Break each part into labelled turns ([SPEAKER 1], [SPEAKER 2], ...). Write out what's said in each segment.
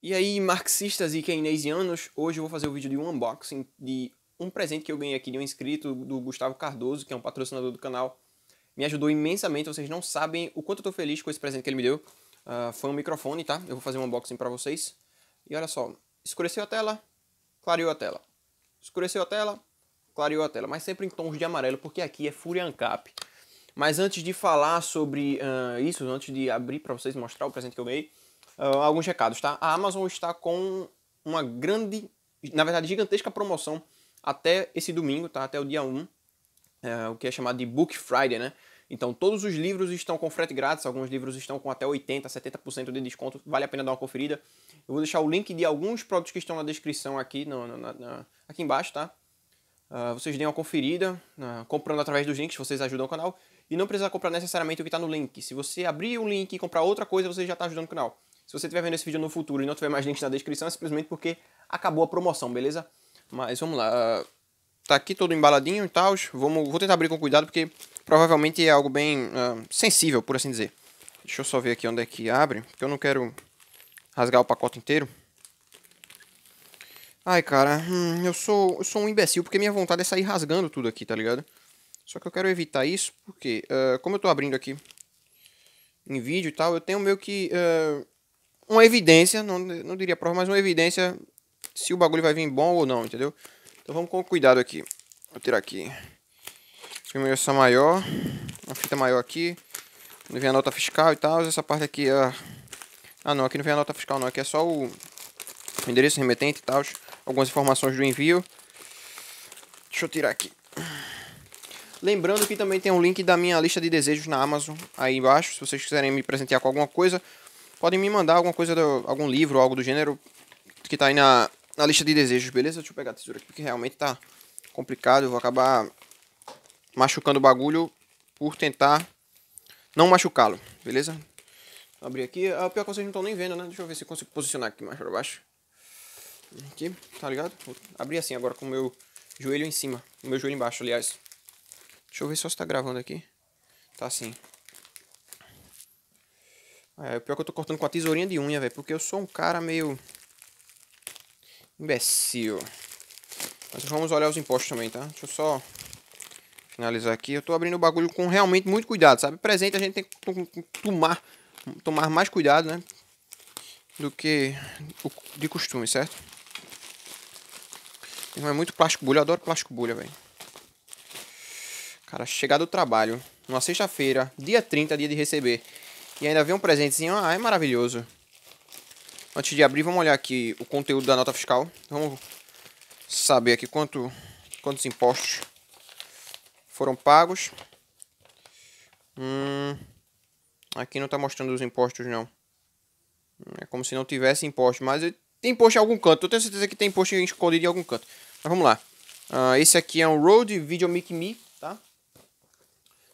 [SPEAKER 1] E aí, marxistas e keynesianos, hoje eu vou fazer o um vídeo de um unboxing de um presente que eu ganhei aqui de um inscrito do Gustavo Cardoso, que é um patrocinador do canal. Me ajudou imensamente, vocês não sabem o quanto eu tô feliz com esse presente que ele me deu. Uh, foi um microfone, tá? Eu vou fazer um unboxing pra vocês. E olha só, escureceu a tela, clareou a tela. Escureceu a tela, clareou a tela. Mas sempre em tons de amarelo, porque aqui é Fúria Ancap. Mas antes de falar sobre uh, isso, antes de abrir pra vocês mostrar o presente que eu ganhei, uh, alguns recados, tá? A Amazon está com uma grande, na verdade, gigantesca promoção até esse domingo, tá? Até o dia 1, é, o que é chamado de Book Friday, né? Então, todos os livros estão com frete grátis, alguns livros estão com até 80%, 70% de desconto, vale a pena dar uma conferida. Eu vou deixar o link de alguns produtos que estão na descrição aqui, no, aqui embaixo, tá? Uh, vocês deem uma conferida, uh, comprando através dos links, vocês ajudam o canal. E não precisa comprar necessariamente o que está no link. Se você abrir o link e comprar outra coisa, você já está ajudando o canal. Se você estiver vendo esse vídeo no futuro e não tiver mais links na descrição, é simplesmente porque acabou a promoção, beleza? Mas vamos lá. Ah, tá aqui todo embaladinho e tal. Vamos, vou tentar abrir com cuidado porque provavelmente é algo bem uh, sensível, por assim dizer. Deixa eu só ver aqui onde é que abre, porque eu não quero rasgar o pacote inteiro. Ai, cara, hum, eu sou eu sou um imbecil porque minha vontade é sair rasgando tudo aqui, tá ligado? Só que eu quero evitar isso porque, uh, como eu tô abrindo aqui em vídeo e tal, eu tenho meio que... Uh, uma evidência, não, não diria prova, mas uma evidência se o bagulho vai vir bom ou não, entendeu? Então vamos com cuidado aqui. Vou tirar aqui. Primeiro essa é maior, uma fita maior aqui. Não vem a nota fiscal e tal. Essa parte aqui é... Ah não, aqui não vem a nota fiscal não. Aqui é só o, o endereço remetente e tal. Algumas informações do envio. Deixa eu tirar aqui. Lembrando que também tem um link da minha lista de desejos na Amazon aí embaixo. Se vocês quiserem me presentear com alguma coisa, Podem me mandar alguma coisa, do, algum livro, algo do gênero que tá aí na, na lista de desejos, beleza? Deixa eu pegar a tesoura aqui porque realmente tá complicado. Eu vou acabar machucando o bagulho por tentar não machucá-lo, beleza? Vou abrir aqui. A ah, pior que vocês não estão nem vendo, né? Deixa eu ver se consigo posicionar aqui mais pra baixo. Aqui, tá ligado? Vou abrir assim agora com o meu joelho em cima. O meu joelho embaixo, aliás. Deixa eu ver só se tá gravando aqui. Tá sim. É, o pior é que eu tô cortando com a tesourinha de unha, velho. Porque eu sou um cara meio... Imbecil. Mas vamos olhar os impostos também, tá? Deixa eu só finalizar aqui. Eu tô abrindo o bagulho com realmente muito cuidado, sabe? Presente a gente tem que tomar, tomar mais cuidado, né? Do que de costume, certo? É muito plástico bolha, eu adoro plástico bolha, velho. Cara, chegar do trabalho, numa sexta-feira, dia 30, dia de receber. E ainda vem um presentezinho. Ah, é maravilhoso. Antes de abrir, vamos olhar aqui o conteúdo da nota fiscal. Vamos saber aqui quanto, quantos impostos foram pagos. Hum, aqui não está mostrando os impostos, não. É como se não tivesse imposto, mas tem imposto em algum canto. Eu tenho certeza que tem imposto escondido em algum canto. Mas vamos lá. Uh, esse aqui é um Rode Video Make Me, tá?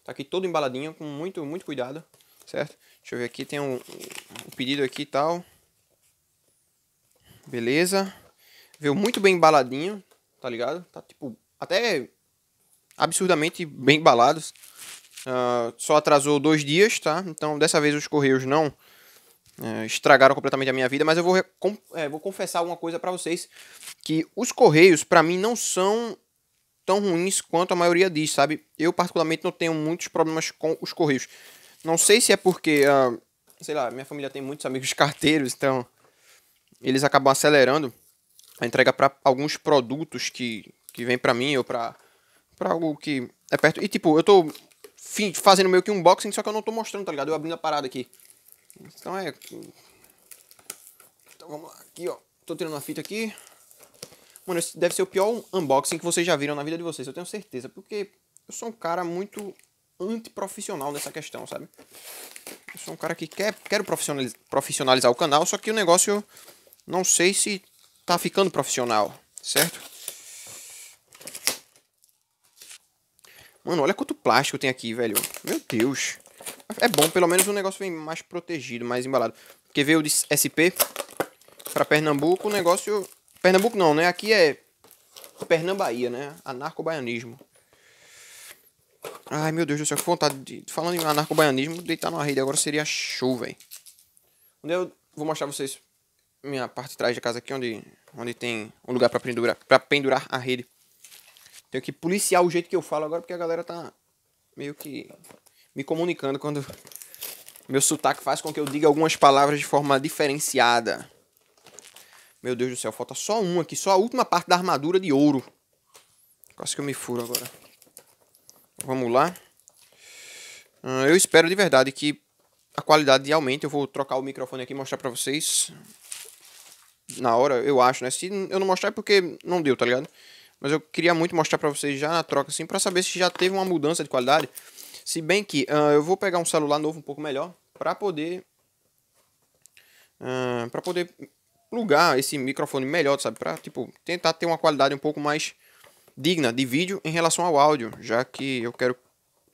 [SPEAKER 1] Tá aqui todo embaladinho, com muito, muito cuidado, certo? Deixa eu ver aqui, tem um, um pedido aqui e tal. Beleza. Veio muito bem embaladinho, tá ligado? Tá tipo, até absurdamente bem embalado. Uh, ah, só atrasou dois dias, tá? Então dessa vez os correios não uh, estragaram completamente a minha vida, mas eu vou, é, vou confessar alguma coisa para vocês: que os correios para mim não são tão ruins quanto a maioria diz, sabe? Eu particularmente não tenho muitos problemas com os correios. Não sei se é porque, uh, sei lá, minha família tem muitos amigos carteiros, então eles acabam acelerando a entrega para alguns produtos que, que vem para mim ou para para algo que é perto. E tipo, eu tô fazendo meio que um unboxing, só que eu não tô mostrando, tá ligado? Eu abrindo a parada aqui. Então é Então vamos lá, aqui, ó. Tô tirando uma fita aqui. Mano, esse deve ser o pior unboxing que vocês já viram na vida de vocês, eu tenho certeza, porque eu sou um cara muito antiprofissional nessa questão, sabe? Eu sou um cara que quer, quero profissionalizar, profissionalizar o canal, só que o negócio não sei se tá ficando profissional, certo? Mano, olha quanto plástico tem aqui, velho. Meu Deus. É bom, pelo menos o negócio vem mais protegido, mais embalado. Porque veio de SP para Pernambuco, o negócio... Pernambuco não, né? Aqui é Pernambaia, né? Anarco-baianismo. Ai, meu Deus do céu, que vontade. De... Falando em anarcobaianismo, deitar numa rede agora seria show, velho. Onde eu vou mostrar vocês minha parte de trás da casa aqui, onde, onde tem um lugar para pendurar, pra pendurar a rede. Tenho que policiar o jeito que eu falo agora, porque a galera tá meio que me comunicando quando meu sotaque faz com que eu diga algumas palavras de forma diferenciada. Meu Deus do céu, falta só um aqui, só a última parte da armadura de ouro. Quase que eu me furo agora. Vamos lá. Ah, eu espero de verdade que a qualidade aumente. Eu vou trocar o microfone aqui e mostrar pra vocês. Na hora, eu acho, né? Se eu não mostrar é porque não deu, tá ligado? Mas eu queria muito mostrar pra vocês já na troca, assim, pra saber se já teve uma mudança de qualidade. Se bem que uh, eu vou pegar um celular novo um pouco melhor pra poder... Uh, pra poder plugar esse microfone melhor, sabe? Pra, tipo, tentar ter uma qualidade um pouco mais digna de vídeo em relação ao áudio, já que eu quero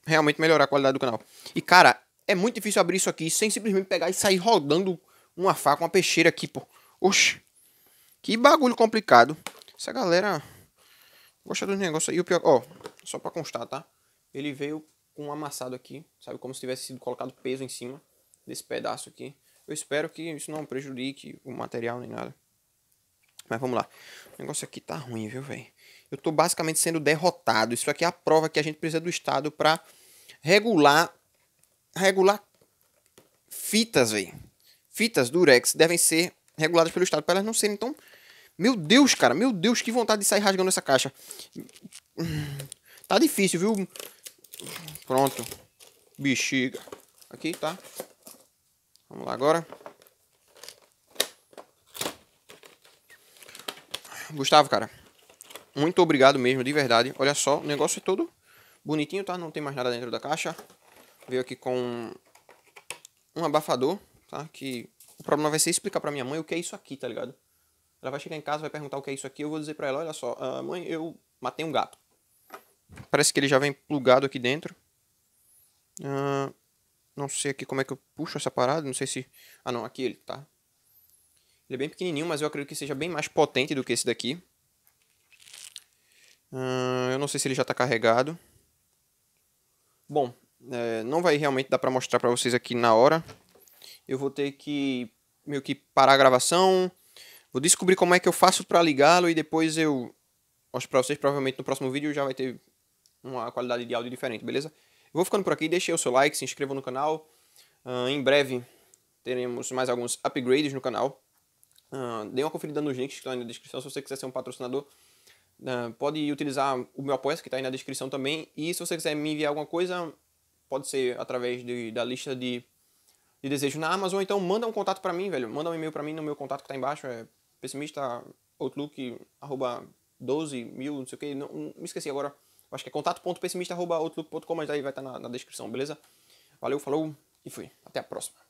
[SPEAKER 1] realmente melhorar a qualidade do canal. E cara, é muito difícil abrir isso aqui sem simplesmente pegar e sair rodando uma faca, uma peixeira aqui, pô. Oxi. Que bagulho complicado. Essa galera gosta dos negócios aí. O pior, ó, só pra constar, tá? Ele veio com um amassado aqui, sabe? Como se tivesse sido colocado peso em cima desse pedaço aqui. Eu espero que isso não prejudique o material nem nada. Mas vamos lá. O negócio aqui tá ruim, viu, velho? eu estou basicamente sendo derrotado. Isso aqui é a prova que a gente precisa do Estado para regular regular fitas, velho. Fitas durex devem ser reguladas pelo Estado para elas não serem tão Meu Deus, cara, meu Deus, que vontade de sair rasgando essa caixa. Tá difícil, viu? Pronto. Bexiga. Aqui, tá? Vamos lá agora. Gustavo, cara, muito obrigado mesmo, de verdade. Olha só, o negócio é todo bonitinho, tá? Não tem mais nada dentro da caixa. Veio aqui com um abafador, tá? Que o problema vai ser explicar pra minha mãe o que é isso aqui, tá ligado? Ela vai chegar em casa, vai perguntar o que é isso aqui, eu vou dizer pra ela, olha só, ah, mãe, eu matei um gato. Parece que ele já vem plugado aqui dentro. Ah, não sei aqui como é que eu puxo essa parada, não sei se... Ah não, aqui ele, tá? Ele é bem pequenininho, mas eu acredito que seja bem mais potente do que esse daqui eu não sei se ele já está carregado. Bom, é, não vai realmente dar para mostrar para vocês aqui na hora. Eu vou ter que meio que parar a gravação. Vou descobrir como é que eu faço para ligá-lo e depois eu mostro para vocês. Provavelmente no próximo vídeo já vai ter uma qualidade de áudio diferente, beleza? Eu vou ficando por aqui. Deixe o seu like, se inscreva no canal. Uh, em breve teremos mais alguns upgrades no canal. Uh, dê uma conferida nos links que estão aí na descrição se você quiser ser um patrocinador. Né, pode utilizar o meu apoio que está aí na descrição também. E se você quiser me enviar alguma coisa, pode ser através de, da lista de, de desejo na Amazon. Então manda um contato para mim, velho. Manda um e-mail para mim no meu contato que está embaixo. É pessimista.outlook.12 mil, não sei o que. Não, não, hum, me esqueci agora. Acho que é contato.pessimista.outlook.com, mas aí vai estar tá na, na descrição, beleza? Valeu, falou e fui. Até a próxima.